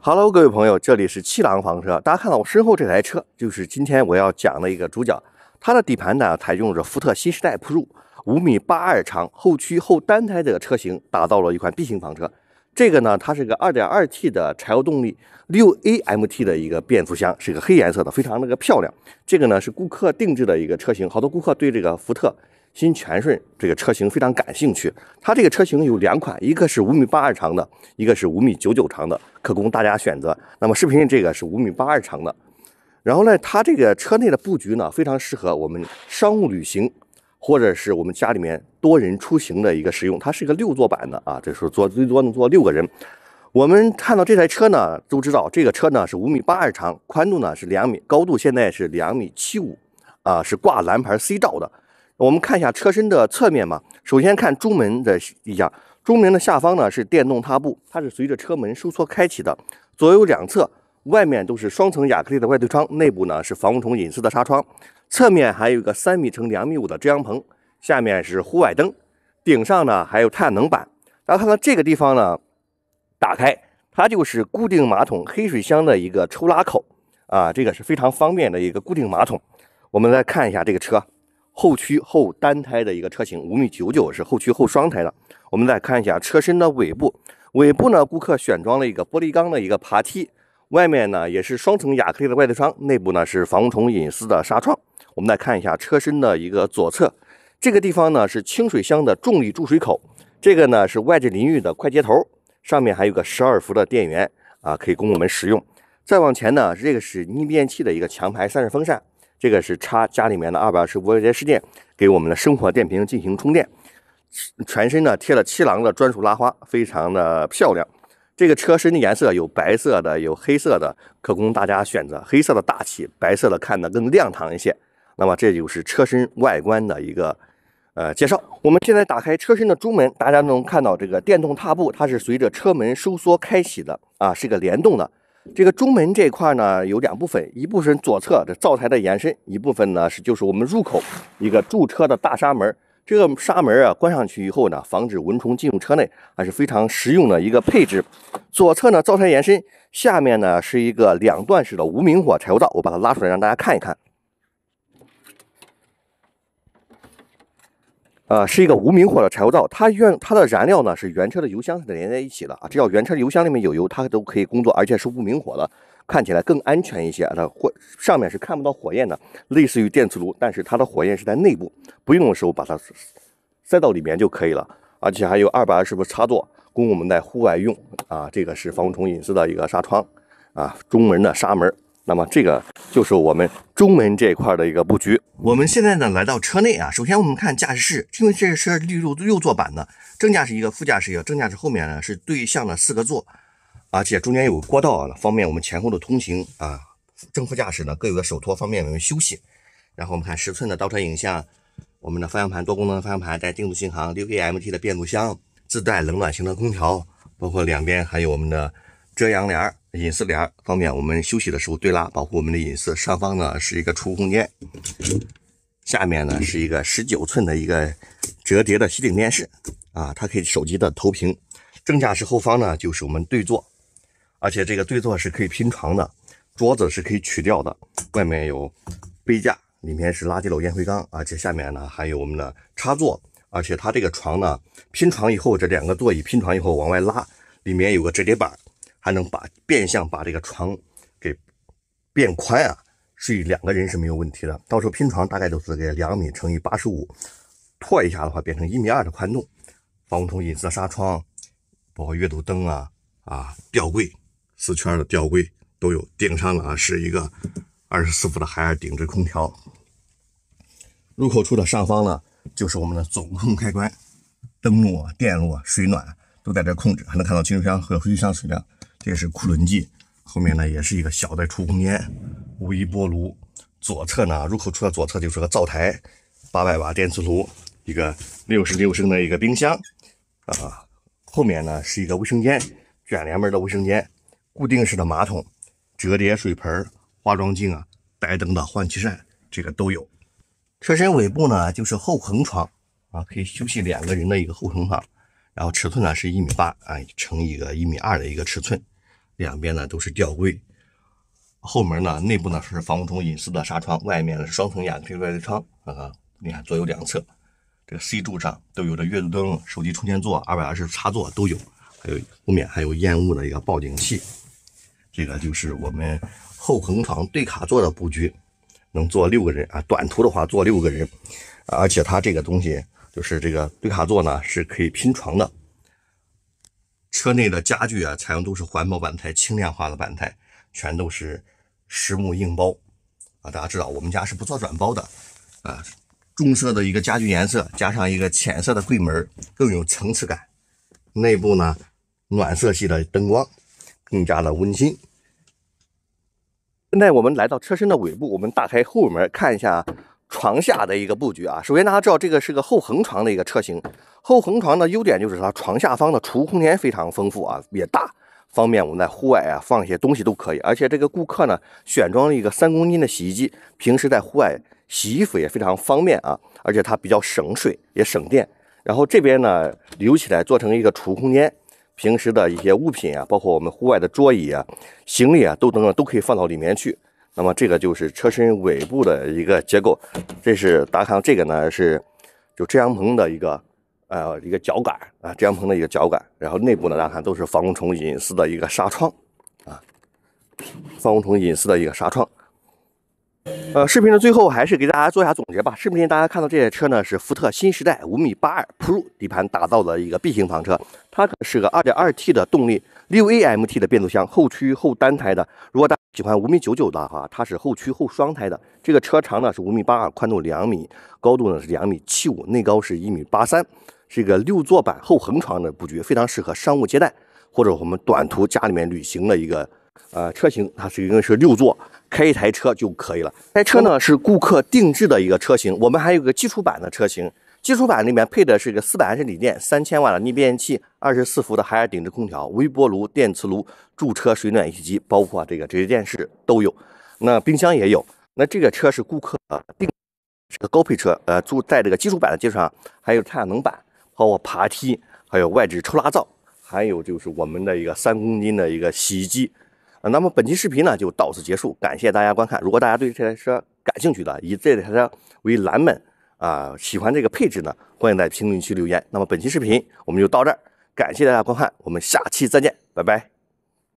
Hello，各位朋友，这里是七郎房车。大家看到我身后这台车，就是今天我要讲的一个主角。它的底盘呢，采用着福特新时代 Pro，五米八二长，后驱后单胎的车型，打造了一款 B 型房车。这个呢，它是个二点二 T 的柴油动力，六 A M T 的一个变速箱，是个黑颜色的，非常那个漂亮。这个呢，是顾客定制的一个车型，好多顾客对这个福特。新全顺这个车型非常感兴趣，它这个车型有两款，一个是五米八二长的，一个是五米九九长的，可供大家选择。那么视频这个是五米八二长的，然后呢，它这个车内的布局呢，非常适合我们商务旅行或者是我们家里面多人出行的一个使用。它是个六座版的啊，时是坐最多能坐六个人。我们看到这台车呢，都知道这个车呢是五米八二长，宽度呢是两米，高度现在是两米七五，啊，是挂蓝牌 C 照的。我们看一下车身的侧面吧。首先看中门的一下，中门的下方呢是电动踏步，它是随着车门收缩开启的。左右两侧外面都是双层亚克力的外推窗，内部呢是防蚊虫隐私的纱窗。侧面还有一个三米乘两米五的遮阳棚，下面是户外灯，顶上呢还有太阳能板。然后看到这个地方呢，打开它就是固定马桶黑水箱的一个抽拉口啊，这个是非常方便的一个固定马桶。我们来看一下这个车。后驱后单胎的一个车型，五米九九是后驱后双胎的。我们再看一下车身的尾部，尾部呢，顾客选装了一个玻璃钢的一个爬梯，外面呢也是双层亚克力的外置窗，内部呢是防虫隐私的纱窗。我们再看一下车身的一个左侧，这个地方呢是清水箱的重力注水口，这个呢是外置淋浴的快接头，上面还有个十二伏的电源啊，可以供我们使用。再往前呢，这个是逆变器的一个强排散热风扇。这个是插家里面的二百二十伏接电给我们的生活电瓶进行充电。全身呢贴了七郎的专属拉花，非常的漂亮。这个车身的颜色有白色的，有黑色的，可供大家选择。黑色的大气，白色的看的更亮堂一些。那么这就是车身外观的一个呃介绍。我们现在打开车身的中门，大家能看到这个电动踏步，它是随着车门收缩开启的啊，是个联动的。这个中门这块呢，有两部分，一部分左侧的灶台的延伸，一部分呢是就是我们入口一个驻车的大纱门。这个纱门啊，关上去以后呢，防止蚊虫进入车内，还是非常实用的一个配置。左侧呢，灶台延伸下面呢，是一个两段式的无明火柴油灶，我把它拉出来让大家看一看。呃，是一个无明火的柴油灶，它用它的燃料呢是原车的油箱连在一起的啊，只要原车油箱里面有油，它都可以工作，而且是无明火的，看起来更安全一些它火上面是看不到火焰的，类似于电磁炉，但是它的火焰是在内部，不用的时候把它塞到里面就可以了，而且还有二百二十伏插座，供我们在户外用啊。这个是防虫隐私的一个纱窗啊，中门的纱门。那么这个就是我们中门这一块的一个布局。我们现在呢来到车内啊，首先我们看驾驶室，因为这个车是六座六座版的，正驾驶一个副驾驶一个，正驾驶后面呢是对向的四个座，而且中间有过道，方便我们前后的通行啊。正副驾驶呢各有个手托，方便我们休息。然后我们看十寸的倒车影像，我们的方向盘多功能方向盘带定速巡航，六 AT 的变速箱，自带冷暖型的空调，包括两边还有我们的。遮阳帘、隐私帘方便我们休息的时候对拉，保护我们的隐私。上方呢是一个储物空间，下面呢是一个十九寸的一个折叠的吸顶电视啊，它可以手机的投屏。正驾驶后方呢就是我们对坐，而且这个对坐是可以拼床的，桌子是可以取掉的。外面有杯架，里面是垃圾篓烟灰缸，而且下面呢还有我们的插座。而且它这个床呢，拼床以后，这两个座椅拼床以后往外拉，里面有个折叠板。还能把变相把这个床给变宽啊，睡两个人是没有问题的。到时候拼床大概都是给两米乘以八十五，拓一下的话变成一米二的宽度。防虫、隐私纱窗，包括阅读灯啊啊吊柜，四圈的吊柜都有。顶上呢是一个二十四伏的海尔顶置空调。入口处的上方呢就是我们的总控开关，灯路啊、电路啊、水暖都在这控制，还能看到清水箱和水箱水量。这是库仑计，后面呢也是一个小的储物空间，微波炉。左侧呢，入口处的左侧就是个灶台，八百瓦电磁炉，一个六十六升的一个冰箱。啊，后面呢是一个卫生间，卷帘门的卫生间，固定式的马桶，折叠水盆，化妆镜啊，白灯的换气扇，这个都有。车身尾部呢就是后横床，啊，可以休息两个人的一个后横床。然后尺寸呢是一米八啊乘一个一米二的一个尺寸，两边呢都是吊柜，后门呢内部呢是防虫隐私的纱窗，外面是双层亚克力外窗，呃，你看左右两侧这个 C 柱上都有着阅读灯、手机充电座、二百二十插座都有，还有后面还有烟雾的一个报警器，这个就是我们后横床对卡座的布局，能坐六个人啊，短途的话坐六个人，而且它这个东西。就是这个对卡座呢是可以拼床的，车内的家具啊，采用都是环保板材、轻量化的板材，全都是实木硬包啊。大家知道我们家是不做软包的啊。重色的一个家具颜色，加上一个浅色的柜门，更有层次感。内部呢，暖色系的灯光更加的温馨。现在我们来到车身的尾部，我们打开后门看一下。床下的一个布局啊，首先大家知道这个是个后横床的一个车型，后横床的优点就是它床下方的储物空间非常丰富啊，也大，方便我们在户外啊放一些东西都可以。而且这个顾客呢选装了一个三公斤的洗衣机，平时在户外洗衣服也非常方便啊，而且它比较省水也省电。然后这边呢留起来做成一个储物空间，平时的一些物品啊，包括我们户外的桌椅啊、行李啊，都等等都可以放到里面去。那么这个就是车身尾部的一个结构，这是大家看这个呢是就遮阳棚的一个呃一个脚杆啊遮阳棚的一个脚杆，然后内部呢大家看都是防蚊虫隐私的一个纱窗啊，防蚊虫隐私的一个纱窗。呃，视频的最后还是给大家做一下总结吧。视频里大家看到这台车呢是福特新时代五米八二 Pro 底盘打造的一个 B 型房车，它是个二点二 T 的动力，六 A M T 的变速箱，后驱后单台的。如果大喜欢五米九九的哈，它是后驱后双胎的。这个车长呢是五米八二，宽度两米，高度呢是两米七五，内高是一米八三，是一个六座版后横床的布局，非常适合商务接待或者我们短途家里面旅行的一个呃车型。它是一个是六座，开一台车就可以了。这台车呢是顾客定制的一个车型，我们还有个基础版的车型。基础版里面配的是一个四百安时锂电、三千瓦的逆变器、二十四伏的海尔顶置空调、微波炉、电磁炉、驻车水暖以及包括这个折叠电视都有。那冰箱也有。那这个车是顾客定是个高配车。呃，住在这个基础版的基础上，还有太阳能板，包括爬梯，还有外置抽拉灶，还有就是我们的一个三公斤的一个洗衣机。呃，那么本期视频呢就到此结束，感谢大家观看。如果大家对这台车感兴趣的，以这台车为蓝本。啊，喜欢这个配置呢，欢迎在评论区留言。那么本期视频我们就到这儿，感谢大家观看，我们下期再见，拜拜。